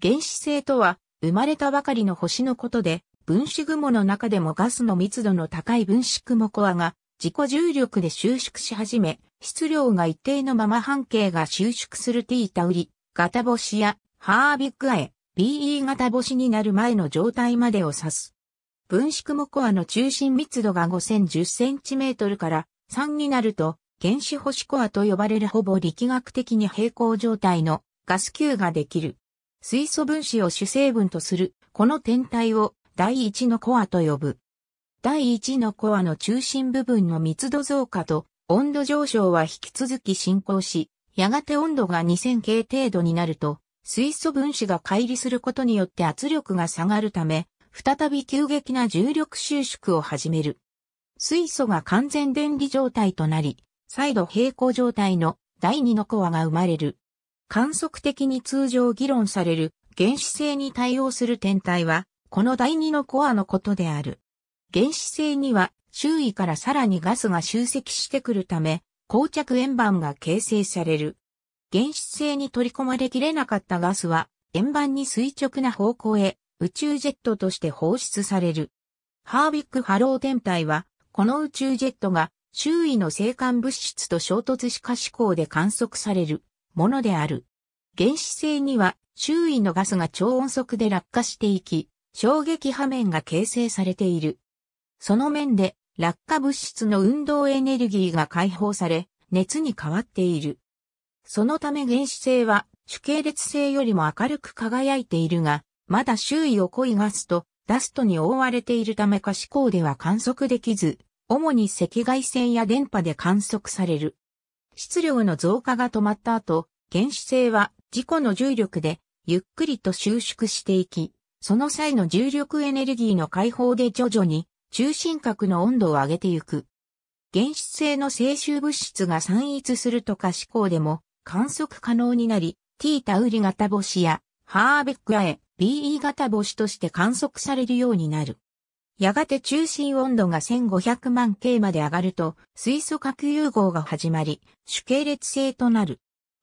原子星とは、生まれたばかりの星のことで、分子雲の中でもガスの密度の高い分子雲コアが、自己重力で収縮し始め、質量が一定のまま半径が収縮するティータウリ、型星や、ハービッグアエ、BE 型星になる前の状態までを指す。分子雲コアの中心密度が5 0 1 0トルから3になると、原子星コアと呼ばれるほぼ力学的に平行状態のガス球ができる。水素分子を主成分とする、この天体を第一のコアと呼ぶ。第一のコアの中心部分の密度増加と温度上昇は引き続き進行し、やがて温度が 2000K 程度になると、水素分子が乖離することによって圧力が下がるため、再び急激な重力収縮を始める。水素が完全電離状態となり、再度平行状態の第2のコアが生まれる。観測的に通常議論される原子性に対応する天体は、この第二のコアのことである。原子性には周囲からさらにガスが集積してくるため、膠着円盤が形成される。原子性に取り込まれきれなかったガスは、円盤に垂直な方向へ宇宙ジェットとして放出される。ハービックハロー天体は、この宇宙ジェットが周囲の生還物質と衝突し可視光で観測されるものである。原始性には周囲のガスが超音速で落下していき、衝撃波面が形成されている。その面で落下物質の運動エネルギーが解放され、熱に変わっている。そのため原子性は主系列性よりも明るく輝いているが、まだ周囲を濃いガスとダストに覆われているため可視光では観測できず、主に赤外線や電波で観測される。質量の増加が止まった後、原子性は自己の重力でゆっくりと収縮していき、その際の重力エネルギーの解放で徐々に中心核の温度を上げていく。原子性の静集物質が散逸するとか思考でも観測可能になり、T タウリ型星やハーベックアエ BE 型星として観測されるようになる。やがて中心温度が1500万 K まで上がると、水素核融合が始まり、主系列性となる。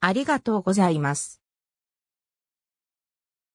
ありがとうございます。